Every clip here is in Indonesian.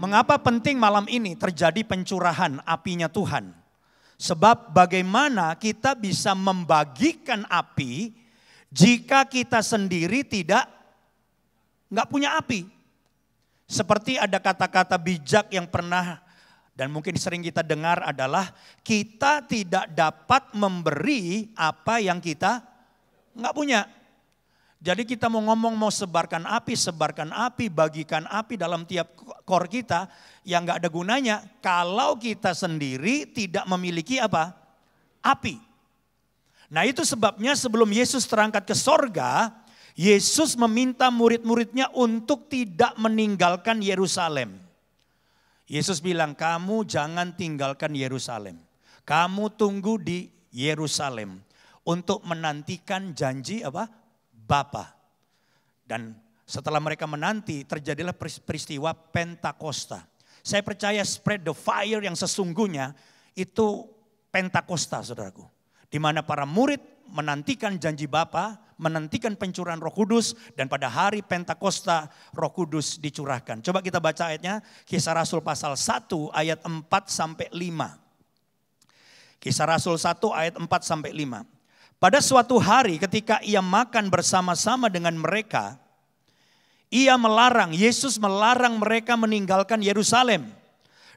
Mengapa penting malam ini terjadi pencurahan apinya Tuhan? Sebab bagaimana kita bisa membagikan api jika kita sendiri tidak nggak punya api. Seperti ada kata-kata bijak yang pernah dan mungkin sering kita dengar adalah kita tidak dapat memberi apa yang kita nggak punya. Jadi kita mau ngomong mau sebarkan api, sebarkan api, bagikan api dalam tiap kor kita yang nggak ada gunanya kalau kita sendiri tidak memiliki apa? Api. Nah itu sebabnya sebelum Yesus terangkat ke sorga, Yesus meminta murid-muridnya untuk tidak meninggalkan Yerusalem. Yesus bilang, kamu jangan tinggalkan Yerusalem. Kamu tunggu di Yerusalem untuk menantikan janji apa? Bapa. Dan setelah mereka menanti terjadilah peristiwa Pentakosta. Saya percaya spread the fire yang sesungguhnya itu Pentakosta saudaraku. Di mana para murid menantikan janji Bapa, menantikan pencurahan Roh Kudus dan pada hari Pentakosta Roh Kudus dicurahkan. Coba kita baca ayatnya Kisah Rasul pasal 1 ayat 4 sampai 5. Kisah Rasul 1 ayat 4 sampai 5. Pada suatu hari ketika ia makan bersama-sama dengan mereka, ia melarang, Yesus melarang mereka meninggalkan Yerusalem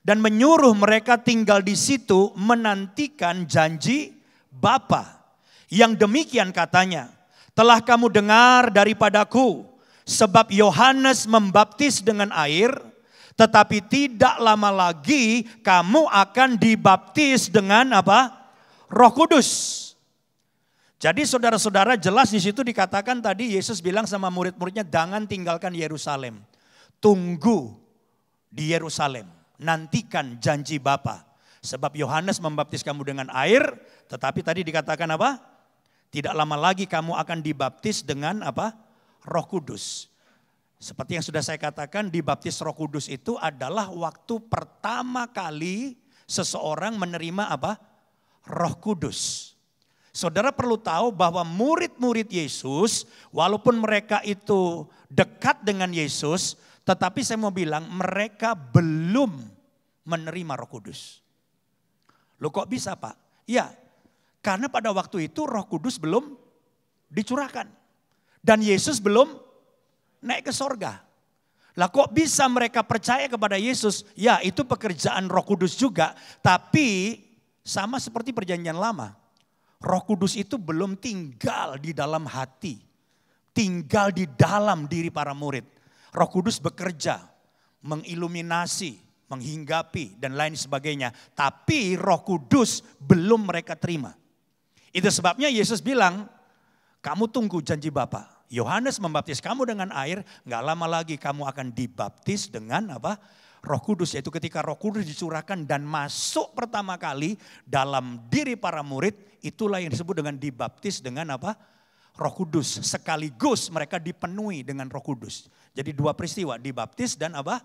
dan menyuruh mereka tinggal di situ menantikan janji Bapa. Yang demikian katanya, telah kamu dengar daripadaku, sebab Yohanes membaptis dengan air, tetapi tidak lama lagi kamu akan dibaptis dengan apa? Roh Kudus. Jadi saudara-saudara jelas di situ dikatakan tadi Yesus bilang sama murid-muridnya jangan tinggalkan Yerusalem. Tunggu di Yerusalem. Nantikan janji Bapa. Sebab Yohanes membaptis kamu dengan air, tetapi tadi dikatakan apa? Tidak lama lagi kamu akan dibaptis dengan apa? Roh Kudus. Seperti yang sudah saya katakan, dibaptis Roh Kudus itu adalah waktu pertama kali seseorang menerima apa? Roh Kudus. Saudara perlu tahu bahwa murid-murid Yesus, walaupun mereka itu dekat dengan Yesus, tetapi saya mau bilang mereka belum menerima Roh Kudus. Lo kok bisa, Pak? Ya, karena pada waktu itu Roh Kudus belum dicurahkan dan Yesus belum naik ke sorga. Lah kok bisa mereka percaya kepada Yesus? Ya itu pekerjaan roh kudus juga. Tapi sama seperti perjanjian lama. Roh Kudus itu belum tinggal di dalam hati, tinggal di dalam diri para murid. Roh Kudus bekerja, mengiluminasi, menghinggapi, dan lain sebagainya. Tapi Roh Kudus belum mereka terima. Itu sebabnya Yesus bilang, "Kamu tunggu janji Bapa." Yohanes membaptis kamu dengan air, nggak lama lagi kamu akan dibaptis dengan apa? Roh Kudus yaitu ketika Roh Kudus dicurahkan dan masuk pertama kali dalam diri para murid itulah yang disebut dengan dibaptis dengan apa? Roh Kudus sekaligus mereka dipenuhi dengan Roh Kudus. Jadi dua peristiwa dibaptis dan apa?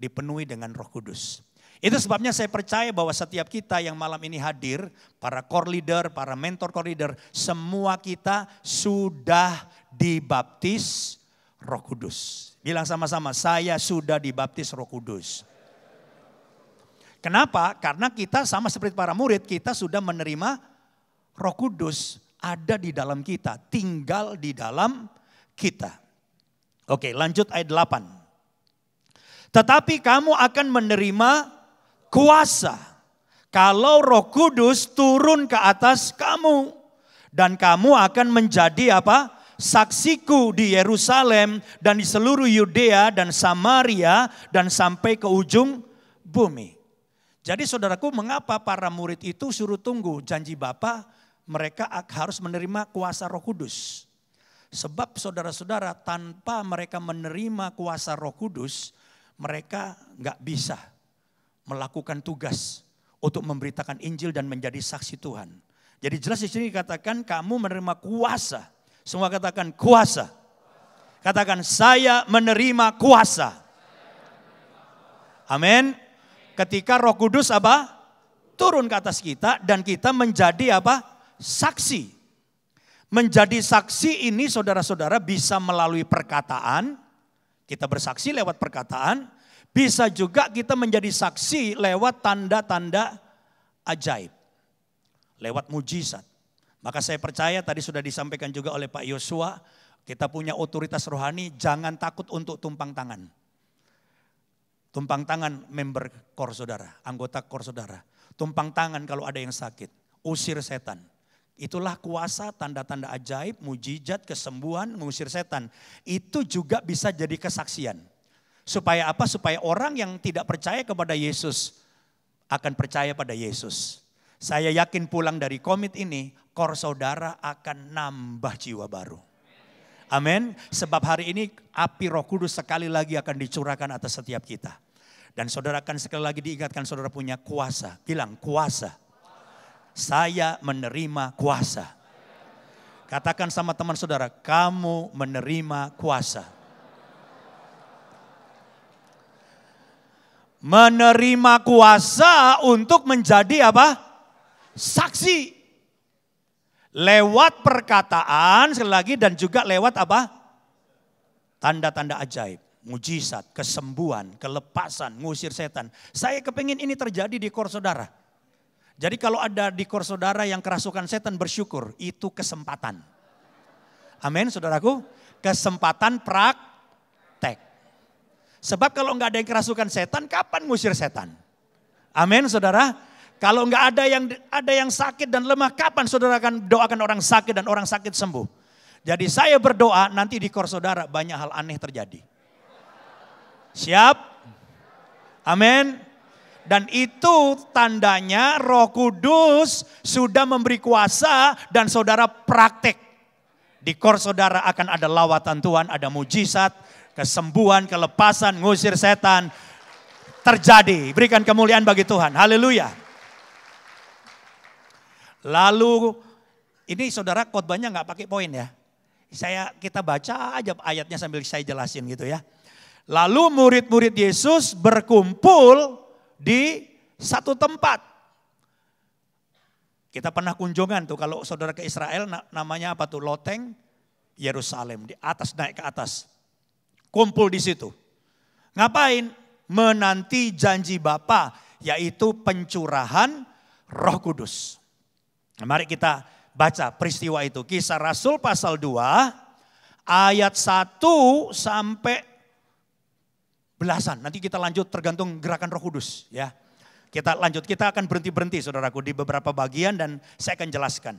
dipenuhi dengan Roh Kudus. Itu sebabnya saya percaya bahwa setiap kita yang malam ini hadir, para core leader, para mentor core leader, semua kita sudah dibaptis Roh Kudus. Bilang sama-sama, saya sudah dibaptis Roh Kudus. Kenapa? Karena kita sama seperti para murid, kita sudah menerima Roh Kudus ada di dalam kita, tinggal di dalam kita. Oke, lanjut ayat 8. Tetapi kamu akan menerima kuasa kalau Roh Kudus turun ke atas kamu dan kamu akan menjadi apa? saksiku di Yerusalem dan di seluruh Yudea dan Samaria dan sampai ke ujung bumi. Jadi saudaraku mengapa para murid itu suruh tunggu janji Bapa mereka harus menerima kuasa roh kudus. Sebab saudara-saudara tanpa mereka menerima kuasa roh kudus mereka nggak bisa melakukan tugas untuk memberitakan Injil dan menjadi saksi Tuhan. Jadi jelas di sini dikatakan kamu menerima kuasa semua katakan kuasa. Katakan saya menerima kuasa. Amin. Ketika Roh Kudus apa? Turun ke atas kita dan kita menjadi apa? Saksi. Menjadi saksi ini saudara-saudara bisa melalui perkataan. Kita bersaksi lewat perkataan. Bisa juga kita menjadi saksi lewat tanda-tanda ajaib. Lewat mujizat. Maka saya percaya tadi sudah disampaikan juga oleh Pak Yosua, kita punya otoritas rohani, jangan takut untuk tumpang tangan. Tumpang tangan member kor saudara, anggota kor saudara. Tumpang tangan kalau ada yang sakit, usir setan. Itulah kuasa tanda-tanda ajaib, mujizat, kesembuhan, mengusir setan. Itu juga bisa jadi kesaksian. Supaya apa? Supaya orang yang tidak percaya kepada Yesus akan percaya pada Yesus. Saya yakin pulang dari komit ini, skor saudara akan nambah jiwa baru. Amin. Sebab hari ini api roh kudus sekali lagi akan dicurahkan atas setiap kita. Dan saudara akan sekali lagi diingatkan saudara punya kuasa. Bilang kuasa. Saya menerima kuasa. Katakan sama teman saudara, kamu menerima kuasa. Menerima kuasa untuk menjadi apa? Saksi. Lewat perkataan sekali lagi dan juga lewat apa? Tanda-tanda ajaib, mujizat, kesembuhan, kelepasan, ngusir setan. Saya kepingin ini terjadi di kor saudara. Jadi kalau ada di kor saudara yang kerasukan setan bersyukur, itu kesempatan. Amin saudaraku. Kesempatan praktek. Sebab kalau nggak ada yang kerasukan setan, kapan ngusir setan? Amin saudara. Kalau nggak ada yang ada yang sakit dan lemah, kapan saudara akan doakan orang sakit dan orang sakit sembuh? Jadi saya berdoa nanti di kor saudara banyak hal aneh terjadi. Siap? Amin. Dan itu tandanya roh kudus sudah memberi kuasa dan saudara praktek. Di kor saudara akan ada lawatan Tuhan, ada mujizat, kesembuhan, kelepasan, ngusir setan. Terjadi. Berikan kemuliaan bagi Tuhan. Haleluya. Lalu ini saudara khotbahnya nggak pakai poin ya. Saya kita baca aja ayatnya sambil saya jelasin gitu ya. Lalu murid-murid Yesus berkumpul di satu tempat. Kita pernah kunjungan tuh kalau saudara ke Israel namanya apa tuh loteng Yerusalem di atas naik ke atas. Kumpul di situ. Ngapain? Menanti janji Bapa yaitu pencurahan Roh Kudus. Mari kita baca peristiwa itu. Kisah Rasul pasal 2 ayat 1 sampai belasan. Nanti kita lanjut tergantung gerakan Roh Kudus ya. Kita lanjut, kita akan berhenti-berhenti Saudaraku di beberapa bagian dan saya akan jelaskan.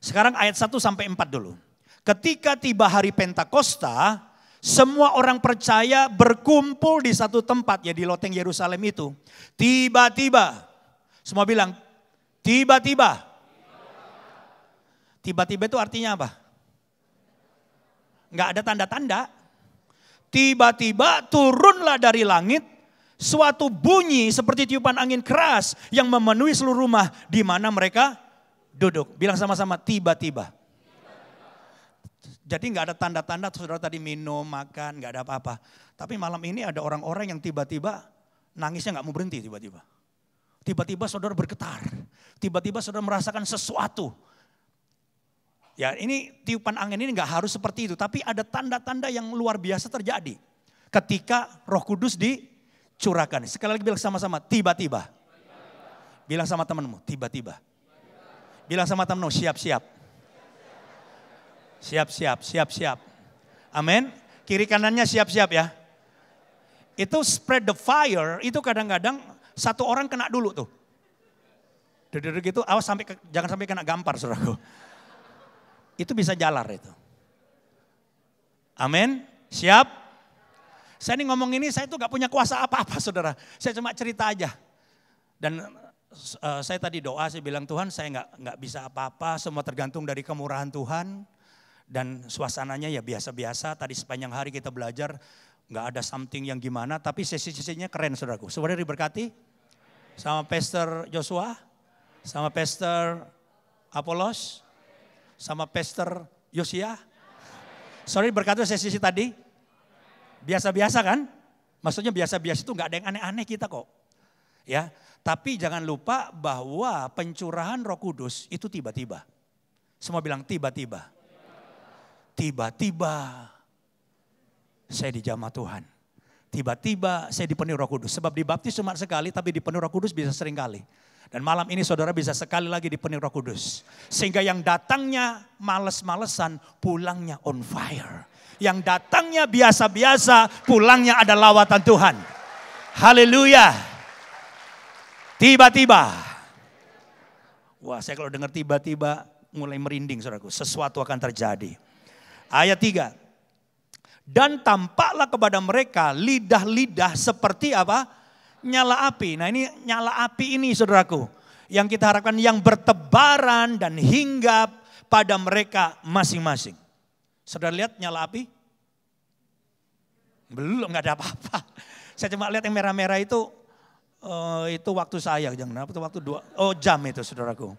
Sekarang ayat 1 sampai 4 dulu. Ketika tiba hari Pentakosta, semua orang percaya berkumpul di satu tempat ya di loteng Yerusalem itu. Tiba-tiba semua bilang Tiba-tiba. Tiba-tiba itu artinya apa? Nggak ada tanda-tanda. Tiba-tiba turunlah dari langit suatu bunyi seperti tiupan angin keras yang memenuhi seluruh rumah di mana mereka duduk. Bilang sama-sama tiba-tiba. Jadi nggak ada tanda-tanda saudara tadi minum, makan, nggak ada apa-apa. Tapi malam ini ada orang-orang yang tiba-tiba nangisnya nggak mau berhenti tiba-tiba. Tiba-tiba saudara bergetar. Tiba-tiba saudara merasakan sesuatu. Ya ini tiupan angin ini nggak harus seperti itu. Tapi ada tanda-tanda yang luar biasa terjadi. Ketika roh kudus dicurahkan. Sekali lagi bilang sama-sama, tiba-tiba. Bilang sama temanmu, tiba-tiba. Bilang sama temanmu, siap-siap. Siap-siap, siap-siap. Amin. Kiri kanannya siap-siap ya. Itu spread the fire, itu kadang-kadang satu orang kena dulu tuh. Duduk gitu, awas sampai ke, jangan sampai kena gampar saudaraku. Itu bisa jalar itu. Amin. Siap? Saya ini ngomong ini, saya tuh gak punya kuasa apa-apa saudara. Saya cuma cerita aja. Dan uh, saya tadi doa, sih bilang Tuhan saya gak, nggak bisa apa-apa, semua tergantung dari kemurahan Tuhan. Dan suasananya ya biasa-biasa, tadi sepanjang hari kita belajar gak ada something yang gimana, tapi sesi-sesinya keren saudaraku. Saudara diberkati, sama Pastor Joshua, sama Pastor Apolos, sama Pastor Yosia. Sorry berkata sisi tadi, biasa-biasa kan? Maksudnya biasa-biasa itu nggak ada yang aneh-aneh kita kok. Ya, tapi jangan lupa bahwa pencurahan Roh Kudus itu tiba-tiba. Semua bilang tiba-tiba. Tiba-tiba saya dijamah Tuhan tiba-tiba saya dipenuhi roh kudus. Sebab dibaptis cuma sekali tapi dipenuhi roh kudus bisa sering kali. Dan malam ini saudara bisa sekali lagi dipenuhi roh kudus. Sehingga yang datangnya males-malesan pulangnya on fire. Yang datangnya biasa-biasa pulangnya ada lawatan Tuhan. Haleluya. Tiba-tiba. Wah saya kalau dengar tiba-tiba mulai merinding saudaraku. Sesuatu akan terjadi. Ayat 3. Dan tampaklah kepada mereka lidah-lidah seperti apa? Nyala api. Nah ini nyala api ini saudaraku. Yang kita harapkan yang bertebaran dan hinggap pada mereka masing-masing. Saudara lihat nyala api? Belum, nggak ada apa-apa. Saya cuma lihat yang merah-merah itu, uh, itu waktu saya, jangan apa itu waktu dua, oh jam itu saudaraku.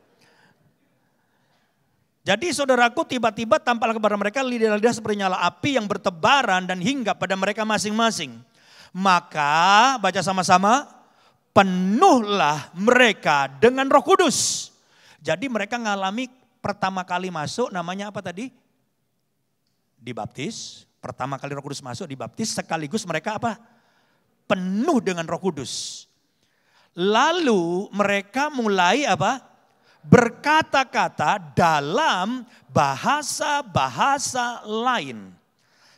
Jadi saudaraku tiba-tiba tampaklah kepada mereka lidah-lidah seperti nyala api yang bertebaran dan hingga pada mereka masing-masing. Maka baca sama-sama, penuhlah mereka dengan roh kudus. Jadi mereka ngalami pertama kali masuk namanya apa tadi? Dibaptis. Pertama kali roh kudus masuk dibaptis sekaligus mereka apa? Penuh dengan roh kudus. Lalu mereka mulai apa? berkata-kata dalam bahasa-bahasa lain.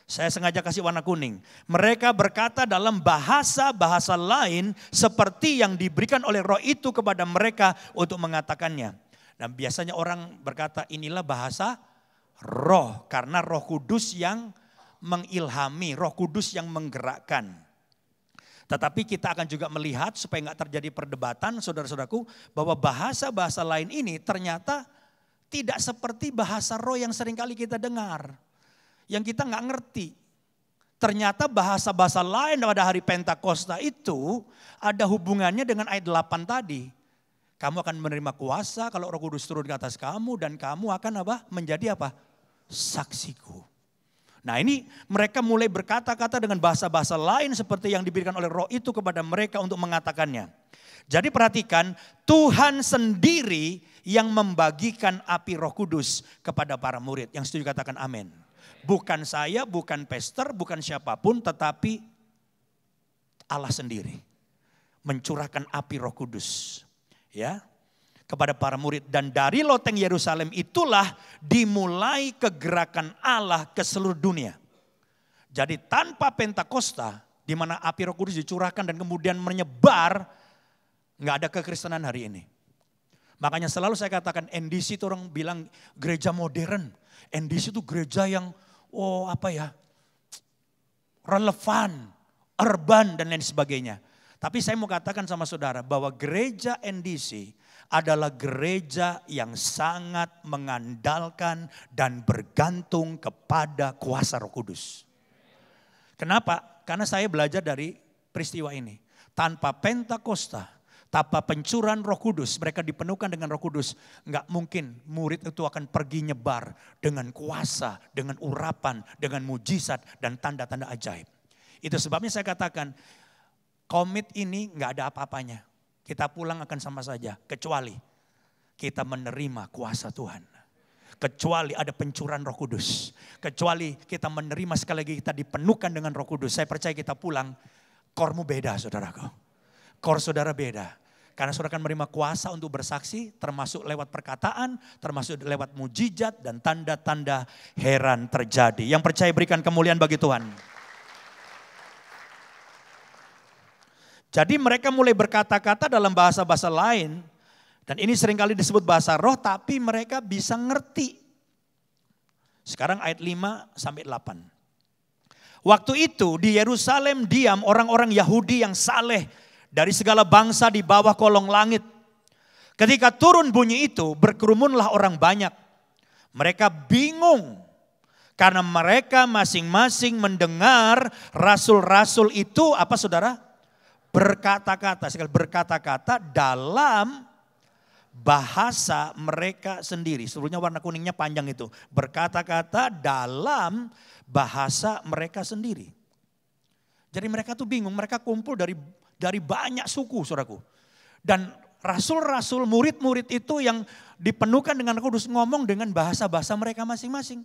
Saya sengaja kasih warna kuning. Mereka berkata dalam bahasa-bahasa lain seperti yang diberikan oleh roh itu kepada mereka untuk mengatakannya. Dan biasanya orang berkata inilah bahasa roh karena roh kudus yang mengilhami, roh kudus yang menggerakkan. Tetapi kita akan juga melihat supaya nggak terjadi perdebatan saudara-saudaraku bahwa bahasa-bahasa lain ini ternyata tidak seperti bahasa roh yang seringkali kita dengar. Yang kita nggak ngerti. Ternyata bahasa-bahasa lain pada hari Pentakosta itu ada hubungannya dengan ayat 8 tadi. Kamu akan menerima kuasa kalau roh kudus turun ke atas kamu dan kamu akan apa? Menjadi apa? Saksiku. Nah ini mereka mulai berkata-kata dengan bahasa-bahasa lain seperti yang diberikan oleh roh itu kepada mereka untuk mengatakannya. Jadi perhatikan Tuhan sendiri yang membagikan api roh kudus kepada para murid. Yang setuju katakan amin. Bukan saya, bukan pester, bukan siapapun tetapi Allah sendiri. Mencurahkan api roh kudus. Ya, kepada para murid. Dan dari loteng Yerusalem itulah dimulai kegerakan Allah ke seluruh dunia. Jadi tanpa Pentakosta, di mana api roh kudus dicurahkan dan kemudian menyebar, nggak ada kekristenan hari ini. Makanya selalu saya katakan NDC itu orang bilang gereja modern. NDC itu gereja yang oh apa ya relevan, urban dan lain sebagainya. Tapi saya mau katakan sama saudara bahwa gereja NDC adalah gereja yang sangat mengandalkan dan bergantung kepada kuasa Roh Kudus. Kenapa? Karena saya belajar dari peristiwa ini. Tanpa Pentakosta, tanpa pencuran Roh Kudus, mereka dipenuhkan dengan Roh Kudus, nggak mungkin murid itu akan pergi nyebar dengan kuasa, dengan urapan, dengan mujizat dan tanda-tanda ajaib. Itu sebabnya saya katakan komit ini nggak ada apa-apanya. Kita pulang akan sama saja, kecuali kita menerima kuasa Tuhan kecuali ada pencuran Roh Kudus. Kecuali kita menerima sekali lagi kita dipenuhkan dengan Roh Kudus. Saya percaya kita pulang, kormu beda saudaraku. Kor saudara beda. Karena saudara akan menerima kuasa untuk bersaksi termasuk lewat perkataan, termasuk lewat mujizat dan tanda-tanda heran terjadi. Yang percaya berikan kemuliaan bagi Tuhan. Jadi mereka mulai berkata-kata dalam bahasa-bahasa lain. Dan ini seringkali disebut bahasa roh tapi mereka bisa ngerti. Sekarang ayat 5 sampai 8. Waktu itu di Yerusalem diam orang-orang Yahudi yang saleh dari segala bangsa di bawah kolong langit. Ketika turun bunyi itu berkerumunlah orang banyak. Mereka bingung karena mereka masing-masing mendengar rasul-rasul itu apa saudara? berkata-kata, sekali berkata-kata dalam bahasa mereka sendiri. Seluruhnya warna kuningnya panjang itu. Berkata-kata dalam bahasa mereka sendiri. Jadi mereka tuh bingung, mereka kumpul dari dari banyak suku, Saudaraku. Dan rasul-rasul, murid-murid itu yang dipenuhkan dengan kudus ngomong dengan bahasa-bahasa mereka masing-masing.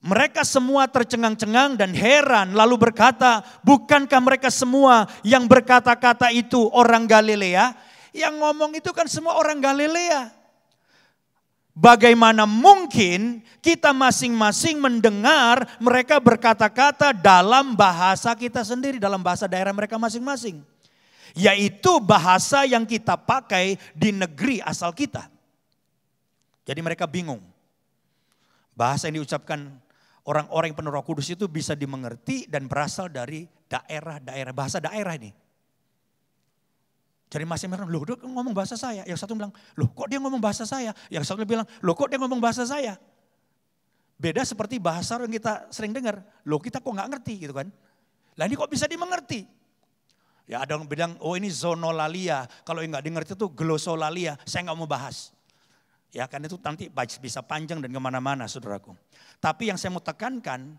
Mereka semua tercengang-cengang dan heran lalu berkata, bukankah mereka semua yang berkata-kata itu orang Galilea? Yang ngomong itu kan semua orang Galilea. Bagaimana mungkin kita masing-masing mendengar mereka berkata-kata dalam bahasa kita sendiri, dalam bahasa daerah mereka masing-masing. Yaitu bahasa yang kita pakai di negeri asal kita. Jadi mereka bingung. Bahasa yang diucapkan orang-orang yang penuh roh kudus itu bisa dimengerti dan berasal dari daerah-daerah, bahasa daerah ini. Jadi masih merah, loh dia ngomong bahasa saya. Yang satu bilang, loh kok dia ngomong bahasa saya? Yang satu bilang, loh kok dia ngomong bahasa saya? Beda seperti bahasa yang kita sering dengar. Loh kita kok nggak ngerti gitu kan. Lah ini kok bisa dimengerti? Ya ada yang bilang, oh ini zonolalia. Kalau yang nggak dimengerti itu glosolalia. Saya nggak mau bahas. Ya karena itu nanti bisa panjang dan kemana-mana saudaraku. Tapi yang saya mau tekankan,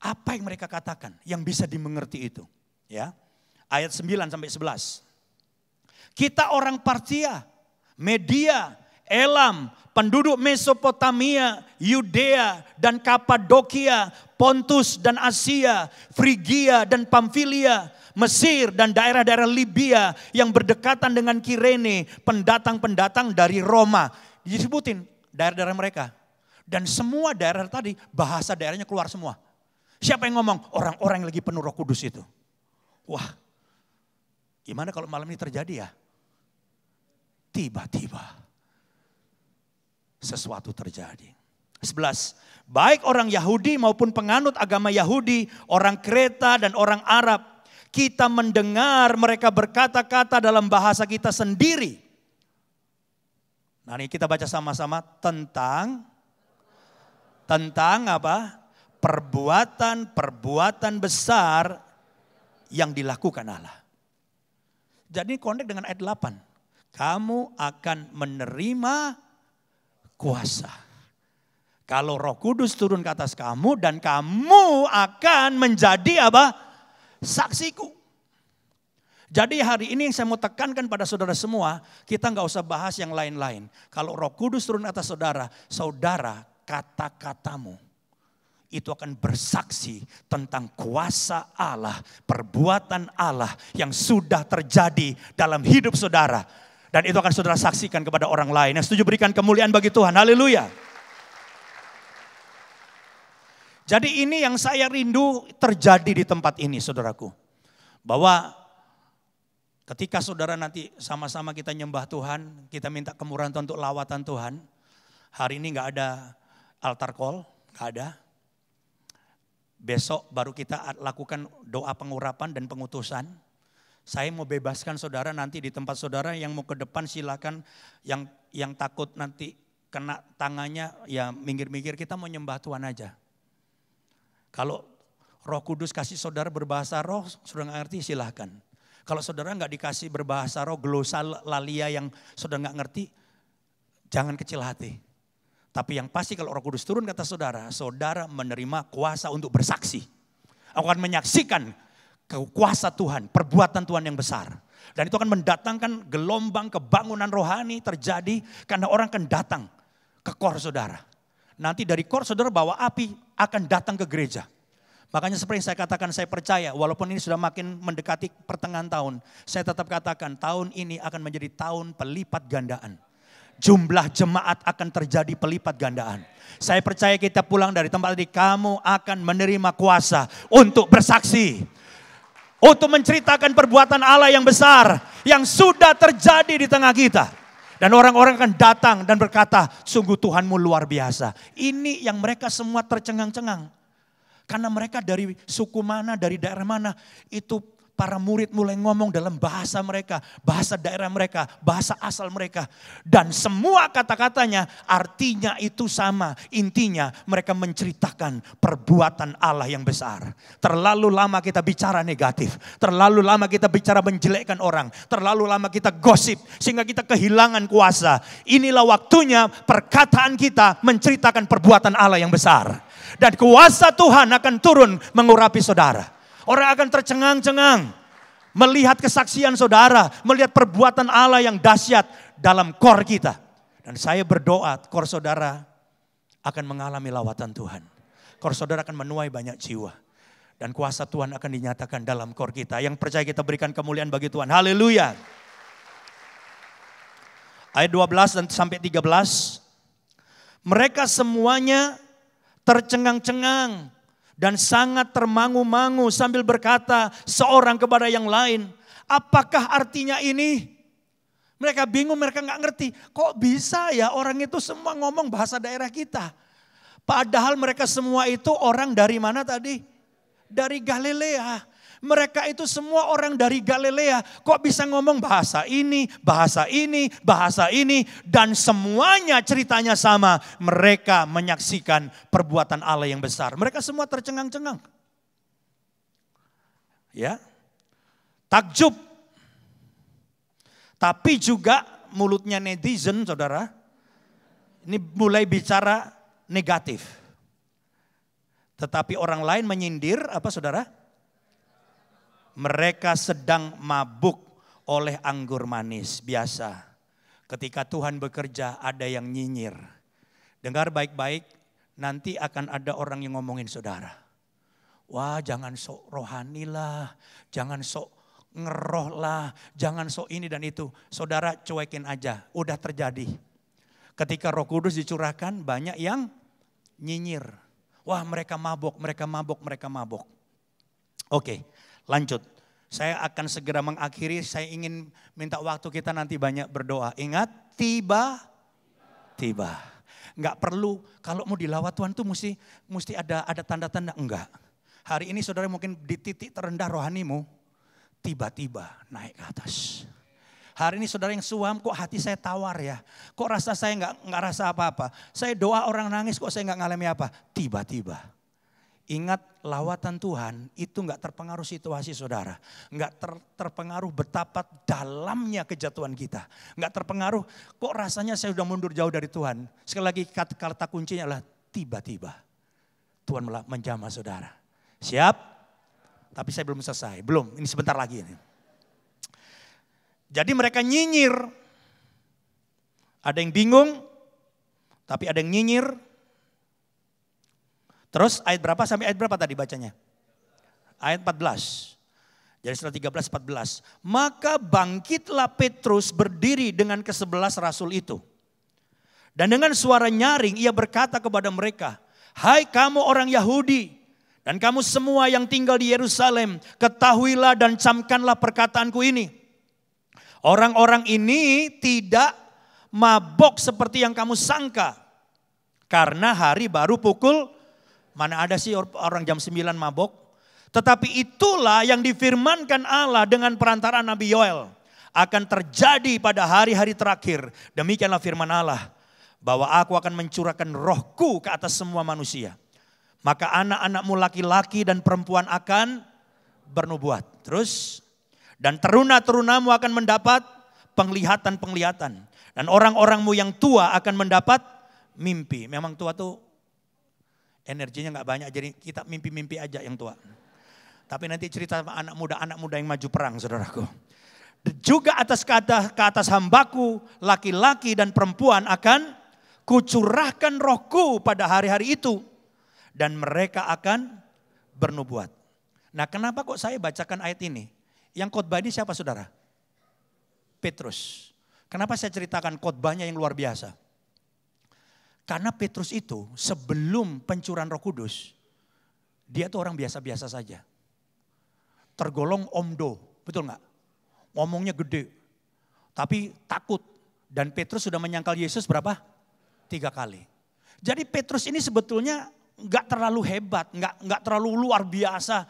apa yang mereka katakan yang bisa dimengerti itu. ya Ayat 9 sampai 11. Kita orang partia, media, Elam, penduduk Mesopotamia, Yudea dan Kapadokia, Pontus dan Asia, Frigia dan Pamfilia, Mesir dan daerah-daerah Libya yang berdekatan dengan Kirene, pendatang-pendatang dari Roma. Disebutin daerah-daerah mereka. Dan semua daerah tadi bahasa daerahnya keluar semua. Siapa yang ngomong? Orang-orang yang lagi penuh roh kudus itu. Wah, gimana kalau malam ini terjadi ya? Tiba-tiba sesuatu terjadi. 11. Baik orang Yahudi maupun penganut agama Yahudi, orang Kreta dan orang Arab, kita mendengar mereka berkata-kata dalam bahasa kita sendiri. Nah, ini kita baca sama-sama tentang tentang apa? perbuatan-perbuatan besar yang dilakukan Allah. Jadi konek dengan ayat 8. Kamu akan menerima kuasa. Kalau Roh Kudus turun ke atas kamu dan kamu akan menjadi apa? Saksiku. Jadi hari ini yang saya mau tekankan pada saudara semua, kita nggak usah bahas yang lain-lain. Kalau roh kudus turun atas saudara, saudara kata-katamu itu akan bersaksi tentang kuasa Allah, perbuatan Allah yang sudah terjadi dalam hidup saudara dan itu akan saudara saksikan kepada orang lain. Yang setuju berikan kemuliaan bagi Tuhan. Haleluya. Jadi ini yang saya rindu terjadi di tempat ini saudaraku. Bahwa ketika saudara nanti sama-sama kita nyembah Tuhan, kita minta kemurahan Tuhan untuk lawatan Tuhan. Hari ini nggak ada altar call, Gak ada. Besok baru kita lakukan doa pengurapan dan pengutusan saya mau bebaskan saudara nanti di tempat saudara yang mau ke depan silakan yang yang takut nanti kena tangannya ya minggir-minggir kita mau nyembah Tuhan aja. Kalau Roh Kudus kasih saudara berbahasa roh, sudah nggak ngerti silahkan. Kalau saudara nggak dikasih berbahasa roh, glosa lalia yang sudah nggak ngerti, jangan kecil hati. Tapi yang pasti kalau roh kudus turun kata saudara, saudara menerima kuasa untuk bersaksi. Aku akan menyaksikan kuasa Tuhan, perbuatan Tuhan yang besar. Dan itu akan mendatangkan gelombang kebangunan rohani terjadi karena orang akan datang ke kor saudara. Nanti dari kor saudara bawa api akan datang ke gereja. Makanya seperti yang saya katakan saya percaya walaupun ini sudah makin mendekati pertengahan tahun. Saya tetap katakan tahun ini akan menjadi tahun pelipat gandaan. Jumlah jemaat akan terjadi pelipat gandaan. Saya percaya kita pulang dari tempat ini kamu akan menerima kuasa untuk bersaksi untuk menceritakan perbuatan Allah yang besar yang sudah terjadi di tengah kita. Dan orang-orang akan datang dan berkata, sungguh Tuhanmu luar biasa. Ini yang mereka semua tercengang-cengang. Karena mereka dari suku mana, dari daerah mana, itu Para murid mulai ngomong dalam bahasa mereka, bahasa daerah mereka, bahasa asal mereka. Dan semua kata-katanya artinya itu sama. Intinya mereka menceritakan perbuatan Allah yang besar. Terlalu lama kita bicara negatif. Terlalu lama kita bicara menjelekkan orang. Terlalu lama kita gosip sehingga kita kehilangan kuasa. Inilah waktunya perkataan kita menceritakan perbuatan Allah yang besar. Dan kuasa Tuhan akan turun mengurapi saudara. Orang akan tercengang-cengang melihat kesaksian saudara, melihat perbuatan Allah yang dahsyat dalam kor kita. Dan saya berdoa kor saudara akan mengalami lawatan Tuhan. Kor saudara akan menuai banyak jiwa. Dan kuasa Tuhan akan dinyatakan dalam kor kita. Yang percaya kita berikan kemuliaan bagi Tuhan. Haleluya. Ayat 12 dan sampai 13. Mereka semuanya tercengang-cengang dan sangat termangu-mangu sambil berkata seorang kepada yang lain, apakah artinya ini? Mereka bingung, mereka nggak ngerti. Kok bisa ya orang itu semua ngomong bahasa daerah kita? Padahal mereka semua itu orang dari mana tadi? Dari Galilea. Mereka itu semua orang dari Galilea. Kok bisa ngomong bahasa ini, bahasa ini, bahasa ini. Dan semuanya ceritanya sama. Mereka menyaksikan perbuatan Allah yang besar. Mereka semua tercengang-cengang. Ya, Takjub. Tapi juga mulutnya netizen saudara. Ini mulai bicara negatif. Tetapi orang lain menyindir apa saudara? mereka sedang mabuk oleh anggur manis biasa. Ketika Tuhan bekerja ada yang nyinyir. Dengar baik-baik, nanti akan ada orang yang ngomongin saudara. Wah jangan sok rohani lah, jangan sok ngeroh lah, jangan sok ini dan itu. Saudara cuekin aja, udah terjadi. Ketika roh kudus dicurahkan banyak yang nyinyir. Wah mereka mabok, mereka mabok, mereka mabok. Oke, Lanjut. Saya akan segera mengakhiri. Saya ingin minta waktu kita nanti banyak berdoa. Ingat, tiba, tiba. Enggak perlu kalau mau dilawat Tuhan tuh mesti mesti ada ada tanda-tanda enggak. Hari ini saudara mungkin di titik terendah rohanimu tiba-tiba naik ke atas. Hari ini saudara yang suam, kok hati saya tawar ya? Kok rasa saya nggak nggak rasa apa-apa? Saya doa orang nangis, kok saya nggak ngalami apa? Tiba-tiba Ingat lawatan Tuhan itu nggak terpengaruh situasi saudara. nggak ter, terpengaruh betapa dalamnya kejatuhan kita. nggak terpengaruh kok rasanya saya sudah mundur jauh dari Tuhan. Sekali lagi kata, kata kuncinya adalah tiba-tiba. Tuhan menjamah saudara. Siap? Tapi saya belum selesai. Belum, ini sebentar lagi. Ini. Jadi mereka nyinyir. Ada yang bingung, tapi ada yang nyinyir, Terus ayat berapa sampai ayat berapa tadi bacanya? Ayat 14. Jadi setelah 13, 14. Maka bangkitlah Petrus berdiri dengan kesebelas rasul itu. Dan dengan suara nyaring ia berkata kepada mereka, Hai kamu orang Yahudi, dan kamu semua yang tinggal di Yerusalem, ketahuilah dan camkanlah perkataanku ini. Orang-orang ini tidak mabok seperti yang kamu sangka. Karena hari baru pukul Mana ada sih orang jam 9 mabok? Tetapi itulah yang difirmankan Allah dengan perantaraan Nabi Yoel. Akan terjadi pada hari-hari terakhir. Demikianlah firman Allah. Bahwa aku akan mencurahkan rohku ke atas semua manusia. Maka anak-anakmu laki-laki dan perempuan akan bernubuat. Terus. Dan teruna-terunamu akan mendapat penglihatan-penglihatan. Dan orang-orangmu yang tua akan mendapat mimpi. Memang tua tuh energinya nggak banyak jadi kita mimpi-mimpi aja yang tua. Tapi nanti cerita sama anak muda, anak muda yang maju perang saudaraku. Juga atas ke atas, ke atas hambaku, laki-laki dan perempuan akan kucurahkan rohku pada hari-hari itu. Dan mereka akan bernubuat. Nah kenapa kok saya bacakan ayat ini? Yang khotbah ini siapa saudara? Petrus. Kenapa saya ceritakan khotbahnya yang luar biasa? Karena Petrus itu sebelum pencuran Roh Kudus, dia tuh orang biasa-biasa saja. Tergolong omdo, betul nggak? Ngomongnya gede, tapi takut. Dan Petrus sudah menyangkal Yesus berapa? Tiga kali. Jadi Petrus ini sebetulnya nggak terlalu hebat, nggak nggak terlalu luar biasa,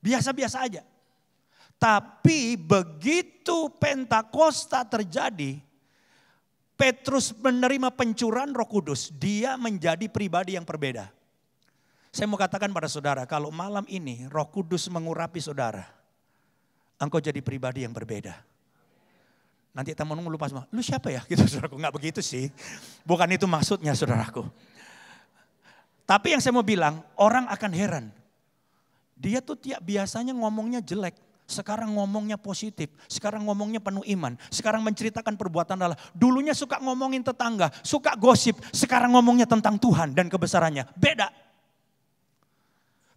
biasa-biasa aja. Tapi begitu Pentakosta terjadi, Petrus menerima pencurian Roh Kudus, dia menjadi pribadi yang berbeda. Saya mau katakan pada saudara, kalau malam ini Roh Kudus mengurapi saudara, engkau jadi pribadi yang berbeda. Nanti temanmu lupa semua, lu siapa ya? Gitu saudaraku, nggak begitu sih. Bukan itu maksudnya saudaraku. Tapi yang saya mau bilang, orang akan heran. Dia tuh tiap biasanya ngomongnya jelek. Sekarang ngomongnya positif, sekarang ngomongnya penuh iman, sekarang menceritakan perbuatan Allah. Dulunya suka ngomongin tetangga, suka gosip, sekarang ngomongnya tentang Tuhan dan kebesarannya. Beda.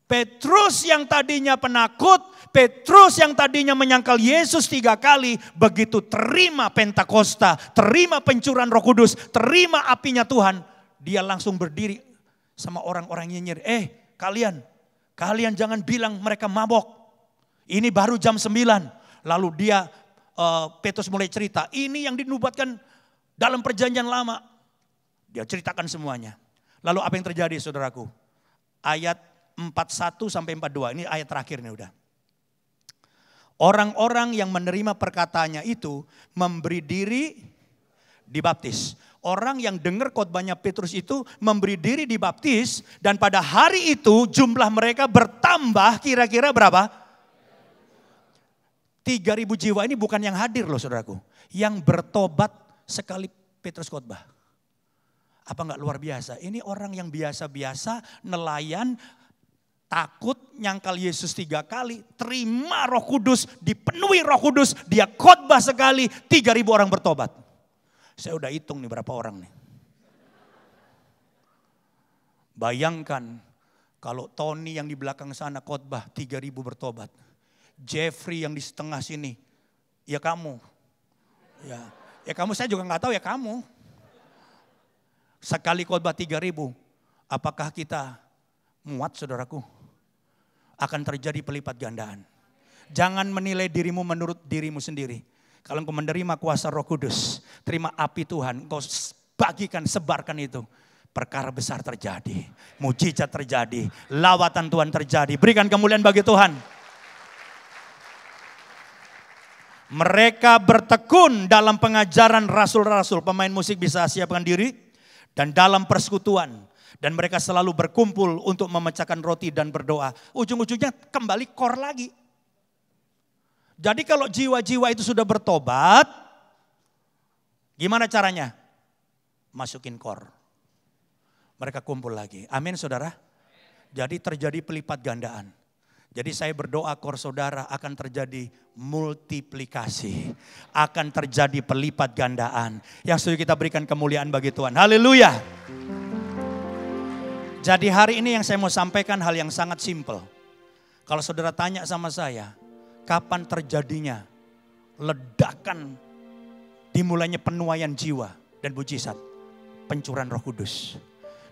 Petrus yang tadinya penakut, Petrus yang tadinya menyangkal Yesus tiga kali, begitu terima Pentakosta, terima pencurian Roh Kudus, terima apinya Tuhan, dia langsung berdiri sama orang-orang nyinyir. Eh, kalian, kalian jangan bilang mereka mabok. Ini baru jam 9. Lalu dia, uh, Petrus mulai cerita, ini yang dinubatkan dalam perjanjian lama. Dia ceritakan semuanya. Lalu apa yang terjadi saudaraku? Ayat 41 sampai 42, ini ayat terakhirnya nih udah. Orang-orang yang menerima perkataannya itu memberi diri dibaptis. Orang yang dengar khotbahnya Petrus itu memberi diri dibaptis dan pada hari itu jumlah mereka bertambah kira-kira berapa? Tiga ribu jiwa ini bukan yang hadir loh saudaraku. Yang bertobat sekali Petrus khotbah. Apa nggak luar biasa? Ini orang yang biasa-biasa, nelayan, takut, nyangkal Yesus tiga kali, terima roh kudus, dipenuhi roh kudus, dia khotbah sekali, tiga ribu orang bertobat. Saya udah hitung nih berapa orang nih. Bayangkan kalau Tony yang di belakang sana khotbah ribu bertobat. Jeffrey yang di setengah sini. Ya kamu. Ya, ya kamu saya juga nggak tahu ya kamu. Sekali khotbah ribu, apakah kita muat saudaraku? Akan terjadi pelipat gandaan. Jangan menilai dirimu menurut dirimu sendiri. Kalau engkau menerima kuasa roh kudus, terima api Tuhan, engkau bagikan, sebarkan itu perkara besar terjadi, mujizat terjadi, lawatan Tuhan terjadi. Berikan kemuliaan bagi Tuhan. Mereka bertekun dalam pengajaran rasul-rasul. Pemain musik bisa siapkan diri dan dalam persekutuan. Dan mereka selalu berkumpul untuk memecahkan roti dan berdoa. Ujung-ujungnya kembali kor lagi. Jadi kalau jiwa-jiwa itu sudah bertobat, gimana caranya? Masukin kor. Mereka kumpul lagi. Amin saudara. Jadi terjadi pelipat gandaan jadi saya berdoa kor saudara akan terjadi multiplikasi. Akan terjadi pelipat gandaan. Yang sudah kita berikan kemuliaan bagi Tuhan. Haleluya. Jadi hari ini yang saya mau sampaikan hal yang sangat simpel. Kalau saudara tanya sama saya, kapan terjadinya ledakan dimulainya penuaian jiwa dan bujisat, pencurian roh kudus.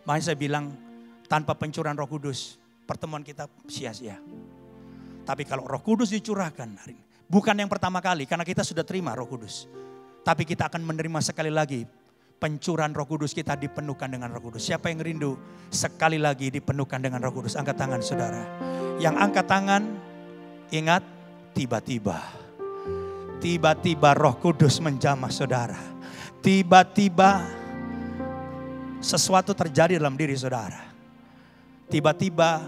Makanya saya bilang, tanpa pencurian roh kudus, pertemuan kita sia-sia. Tapi kalau roh kudus dicurahkan hari ini. Bukan yang pertama kali karena kita sudah terima roh kudus. Tapi kita akan menerima sekali lagi pencurian roh kudus kita dipenuhkan dengan roh kudus. Siapa yang rindu sekali lagi dipenuhkan dengan roh kudus. Angkat tangan saudara. Yang angkat tangan ingat tiba-tiba. Tiba-tiba roh kudus menjamah saudara. Tiba-tiba sesuatu terjadi dalam diri saudara. Tiba-tiba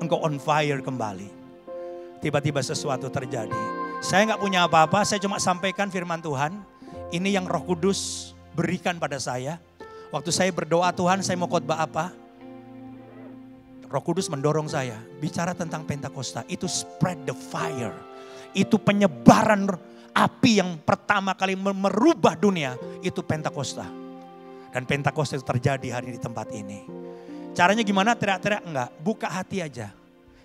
engkau on fire kembali tiba-tiba sesuatu terjadi. Saya nggak punya apa-apa, saya cuma sampaikan firman Tuhan. Ini yang Roh Kudus berikan pada saya. Waktu saya berdoa Tuhan, saya mau khotbah apa? Roh Kudus mendorong saya bicara tentang Pentakosta. Itu spread the fire. Itu penyebaran api yang pertama kali merubah dunia itu Pentakosta. Dan Pentakosta itu terjadi hari di tempat ini. Caranya gimana? Teriak-teriak enggak, buka hati aja.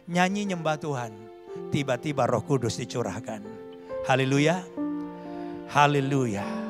Nyanyi nyembah Tuhan tiba-tiba roh kudus dicurahkan. Haleluya. Haleluya.